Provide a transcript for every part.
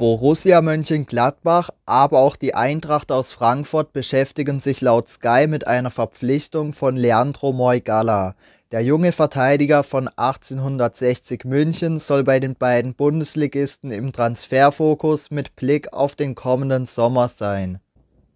Borussia Mönchengladbach, aber auch die Eintracht aus Frankfurt beschäftigen sich laut Sky mit einer Verpflichtung von Leandro Moigala. Der junge Verteidiger von 1860 München soll bei den beiden Bundesligisten im Transferfokus mit Blick auf den kommenden Sommer sein.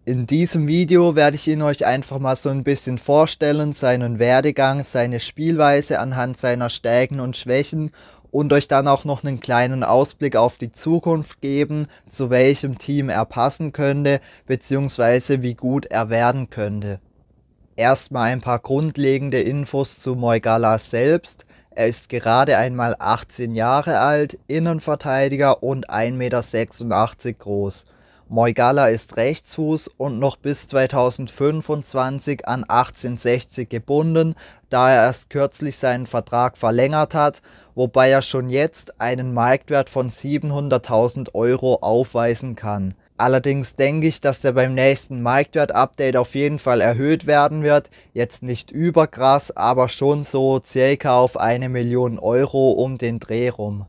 In diesem Video werde ich ihn euch einfach mal so ein bisschen vorstellen, seinen Werdegang, seine Spielweise anhand seiner Stärken und Schwächen und euch dann auch noch einen kleinen Ausblick auf die Zukunft geben, zu welchem Team er passen könnte, bzw. wie gut er werden könnte. Erstmal ein paar grundlegende Infos zu Moigala selbst. Er ist gerade einmal 18 Jahre alt, Innenverteidiger und 1,86 Meter groß. Moigala ist Rechtsfuß und noch bis 2025 an 1860 gebunden, da er erst kürzlich seinen Vertrag verlängert hat, wobei er schon jetzt einen Marktwert von 700.000 Euro aufweisen kann. Allerdings denke ich, dass der beim nächsten Marktwert-Update auf jeden Fall erhöht werden wird. Jetzt nicht überkrass, aber schon so circa auf eine Million Euro um den Dreh rum.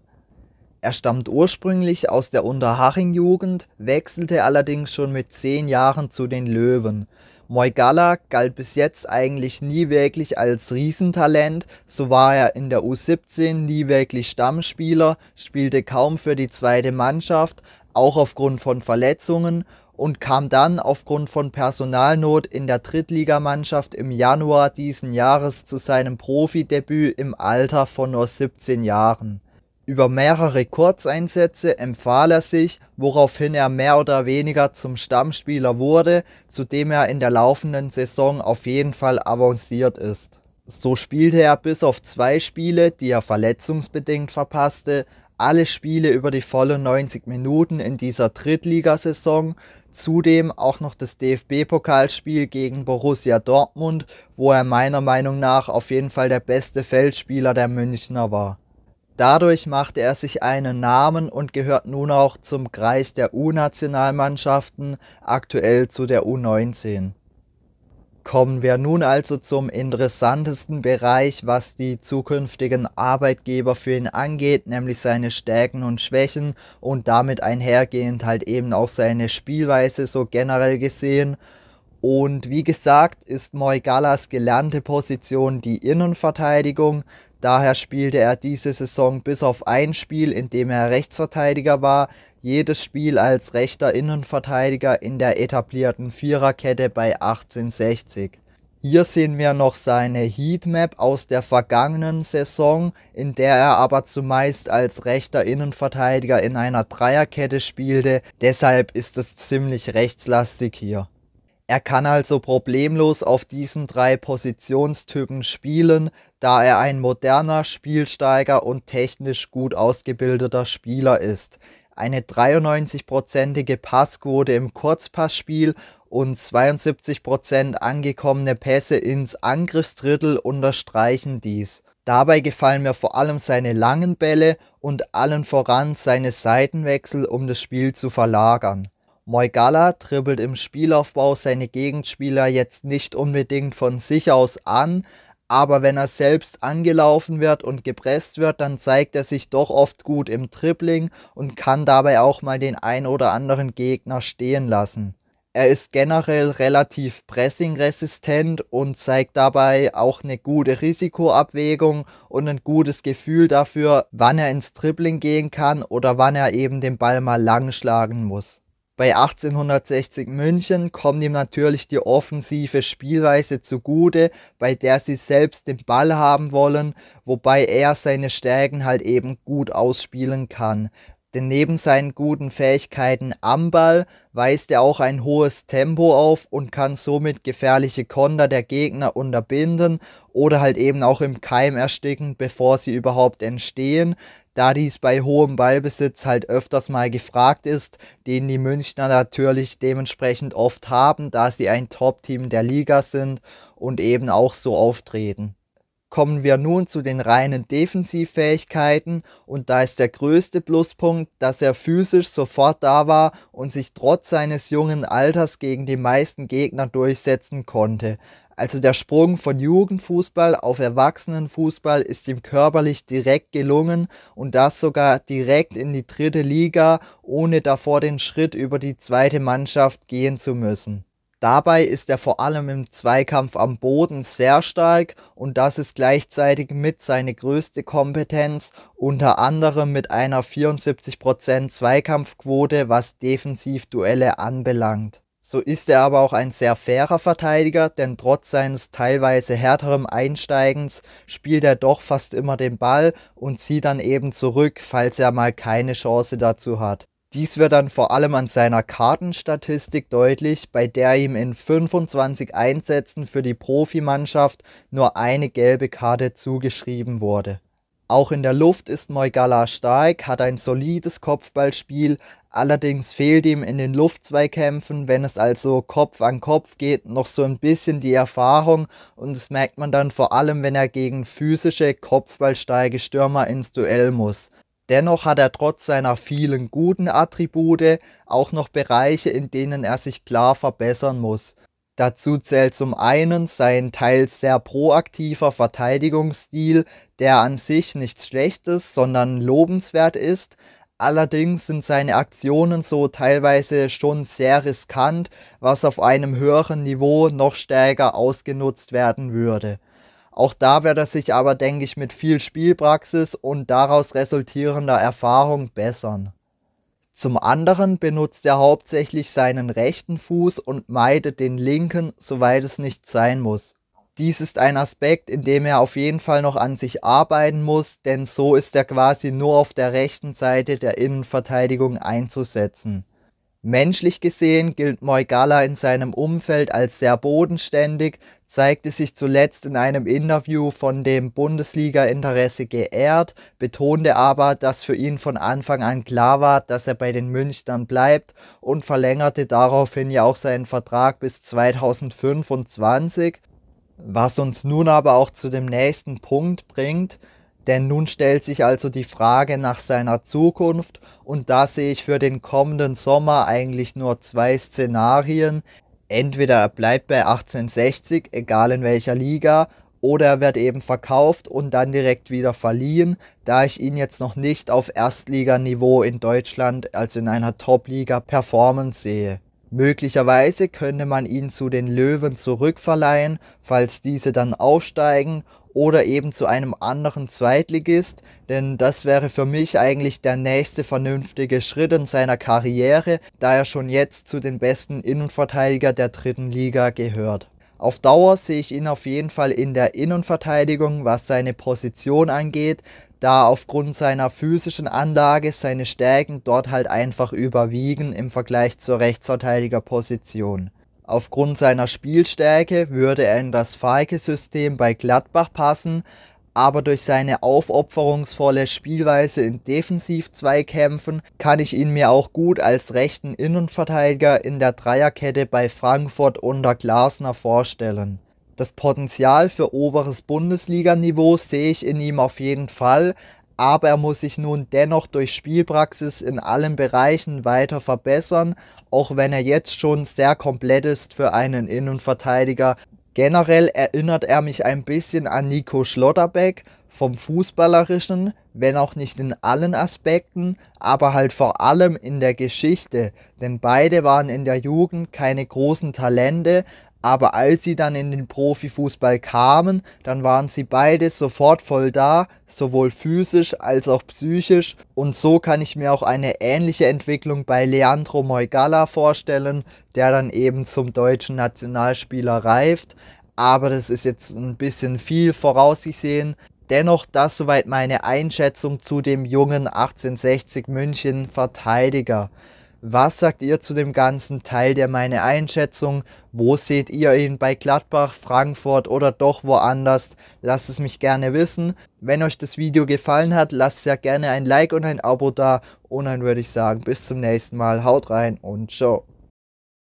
Er stammt ursprünglich aus der Unterhaching-Jugend, wechselte allerdings schon mit zehn Jahren zu den Löwen. Moigalla galt bis jetzt eigentlich nie wirklich als Riesentalent, so war er in der U17 nie wirklich Stammspieler, spielte kaum für die zweite Mannschaft, auch aufgrund von Verletzungen und kam dann aufgrund von Personalnot in der Drittligamannschaft im Januar diesen Jahres zu seinem Profidebüt im Alter von nur 17 Jahren. Über mehrere Kurzeinsätze empfahl er sich, woraufhin er mehr oder weniger zum Stammspieler wurde, zu dem er in der laufenden Saison auf jeden Fall avanciert ist. So spielte er bis auf zwei Spiele, die er verletzungsbedingt verpasste, alle Spiele über die vollen 90 Minuten in dieser Drittligasaison, zudem auch noch das DFB-Pokalspiel gegen Borussia Dortmund, wo er meiner Meinung nach auf jeden Fall der beste Feldspieler der Münchner war. Dadurch machte er sich einen Namen und gehört nun auch zum Kreis der U-Nationalmannschaften, aktuell zu der U19. Kommen wir nun also zum interessantesten Bereich, was die zukünftigen Arbeitgeber für ihn angeht, nämlich seine Stärken und Schwächen und damit einhergehend halt eben auch seine Spielweise so generell gesehen. Und wie gesagt, ist Moigalas gelernte Position die Innenverteidigung. Daher spielte er diese Saison bis auf ein Spiel, in dem er Rechtsverteidiger war, jedes Spiel als rechter Innenverteidiger in der etablierten Viererkette bei 1860. Hier sehen wir noch seine Heatmap aus der vergangenen Saison, in der er aber zumeist als rechter Innenverteidiger in einer Dreierkette spielte, deshalb ist es ziemlich rechtslastig hier. Er kann also problemlos auf diesen drei Positionstypen spielen, da er ein moderner Spielsteiger und technisch gut ausgebildeter Spieler ist. Eine 93-prozentige Passquote im Kurzpassspiel und 72% angekommene Pässe ins Angriffsdrittel unterstreichen dies. Dabei gefallen mir vor allem seine langen Bälle und allen voran seine Seitenwechsel, um das Spiel zu verlagern. Moigala dribbelt im Spielaufbau seine Gegenspieler jetzt nicht unbedingt von sich aus an, aber wenn er selbst angelaufen wird und gepresst wird, dann zeigt er sich doch oft gut im Dribbling und kann dabei auch mal den ein oder anderen Gegner stehen lassen. Er ist generell relativ pressingresistent und zeigt dabei auch eine gute Risikoabwägung und ein gutes Gefühl dafür, wann er ins Dribbling gehen kann oder wann er eben den Ball mal lang schlagen muss. Bei 1860 München kommt ihm natürlich die offensive Spielweise zugute, bei der sie selbst den Ball haben wollen, wobei er seine Stärken halt eben gut ausspielen kann denn neben seinen guten Fähigkeiten am Ball weist er auch ein hohes Tempo auf und kann somit gefährliche Konter der Gegner unterbinden oder halt eben auch im Keim ersticken, bevor sie überhaupt entstehen, da dies bei hohem Ballbesitz halt öfters mal gefragt ist, den die Münchner natürlich dementsprechend oft haben, da sie ein Top-Team der Liga sind und eben auch so auftreten. Kommen wir nun zu den reinen Defensivfähigkeiten und da ist der größte Pluspunkt, dass er physisch sofort da war und sich trotz seines jungen Alters gegen die meisten Gegner durchsetzen konnte. Also der Sprung von Jugendfußball auf Erwachsenenfußball ist ihm körperlich direkt gelungen und das sogar direkt in die dritte Liga, ohne davor den Schritt über die zweite Mannschaft gehen zu müssen. Dabei ist er vor allem im Zweikampf am Boden sehr stark und das ist gleichzeitig mit seine größte Kompetenz, unter anderem mit einer 74% Zweikampfquote, was Defensivduelle anbelangt. So ist er aber auch ein sehr fairer Verteidiger, denn trotz seines teilweise härteren Einsteigens spielt er doch fast immer den Ball und zieht dann eben zurück, falls er mal keine Chance dazu hat. Dies wird dann vor allem an seiner Kartenstatistik deutlich, bei der ihm in 25 Einsätzen für die Profimannschaft nur eine gelbe Karte zugeschrieben wurde. Auch in der Luft ist Moigala stark, hat ein solides Kopfballspiel, allerdings fehlt ihm in den Luftzweikämpfen, wenn es also Kopf an Kopf geht, noch so ein bisschen die Erfahrung und das merkt man dann vor allem, wenn er gegen physische, kopfballsteige Stürmer ins Duell muss. Dennoch hat er trotz seiner vielen guten Attribute auch noch Bereiche, in denen er sich klar verbessern muss. Dazu zählt zum einen sein teils sehr proaktiver Verteidigungsstil, der an sich nichts Schlechtes, sondern lobenswert ist, Allerdings sind seine Aktionen so teilweise schon sehr riskant, was auf einem höheren Niveau noch stärker ausgenutzt werden würde. Auch da wird er sich aber, denke ich, mit viel Spielpraxis und daraus resultierender Erfahrung bessern. Zum anderen benutzt er hauptsächlich seinen rechten Fuß und meidet den linken, soweit es nicht sein muss. Dies ist ein Aspekt, in dem er auf jeden Fall noch an sich arbeiten muss, denn so ist er quasi nur auf der rechten Seite der Innenverteidigung einzusetzen. Menschlich gesehen gilt Moigala in seinem Umfeld als sehr bodenständig, zeigte sich zuletzt in einem Interview von dem Bundesliga-Interesse geehrt, betonte aber, dass für ihn von Anfang an klar war, dass er bei den Münchnern bleibt und verlängerte daraufhin ja auch seinen Vertrag bis 2025, was uns nun aber auch zu dem nächsten Punkt bringt, denn nun stellt sich also die Frage nach seiner Zukunft und da sehe ich für den kommenden Sommer eigentlich nur zwei Szenarien. Entweder er bleibt bei 1860, egal in welcher Liga, oder er wird eben verkauft und dann direkt wieder verliehen, da ich ihn jetzt noch nicht auf Erstliganiveau in Deutschland, also in einer Top-Liga, performen sehe. Möglicherweise könnte man ihn zu den Löwen zurückverleihen, falls diese dann aufsteigen oder eben zu einem anderen Zweitligist, denn das wäre für mich eigentlich der nächste vernünftige Schritt in seiner Karriere, da er schon jetzt zu den besten Innenverteidiger der dritten Liga gehört. Auf Dauer sehe ich ihn auf jeden Fall in der Innenverteidigung, was seine Position angeht, da aufgrund seiner physischen Anlage seine Stärken dort halt einfach überwiegen im Vergleich zur Rechtsverteidigerposition. Aufgrund seiner Spielstärke würde er in das Falke-System bei Gladbach passen, aber durch seine aufopferungsvolle Spielweise in Defensiv-Zweikämpfen kann ich ihn mir auch gut als rechten Innenverteidiger in der Dreierkette bei Frankfurt unter Glasner vorstellen. Das Potenzial für oberes Bundesliganiveau sehe ich in ihm auf jeden Fall, aber er muss sich nun dennoch durch Spielpraxis in allen Bereichen weiter verbessern, auch wenn er jetzt schon sehr komplett ist für einen Innenverteidiger. Generell erinnert er mich ein bisschen an Nico Schlotterbeck vom Fußballerischen, wenn auch nicht in allen Aspekten, aber halt vor allem in der Geschichte, denn beide waren in der Jugend keine großen Talente, aber als sie dann in den Profifußball kamen, dann waren sie beide sofort voll da, sowohl physisch als auch psychisch. Und so kann ich mir auch eine ähnliche Entwicklung bei Leandro Moigala vorstellen, der dann eben zum deutschen Nationalspieler reift. Aber das ist jetzt ein bisschen viel vorausgesehen. Dennoch das soweit meine Einschätzung zu dem jungen 1860 München Verteidiger. Was sagt ihr zu dem Ganzen? Teilt ihr meine Einschätzung? Wo seht ihr ihn bei Gladbach, Frankfurt oder doch woanders? Lasst es mich gerne wissen. Wenn euch das Video gefallen hat, lasst ja gerne ein Like und ein Abo da. Und dann würde ich sagen, bis zum nächsten Mal. Haut rein und ciao.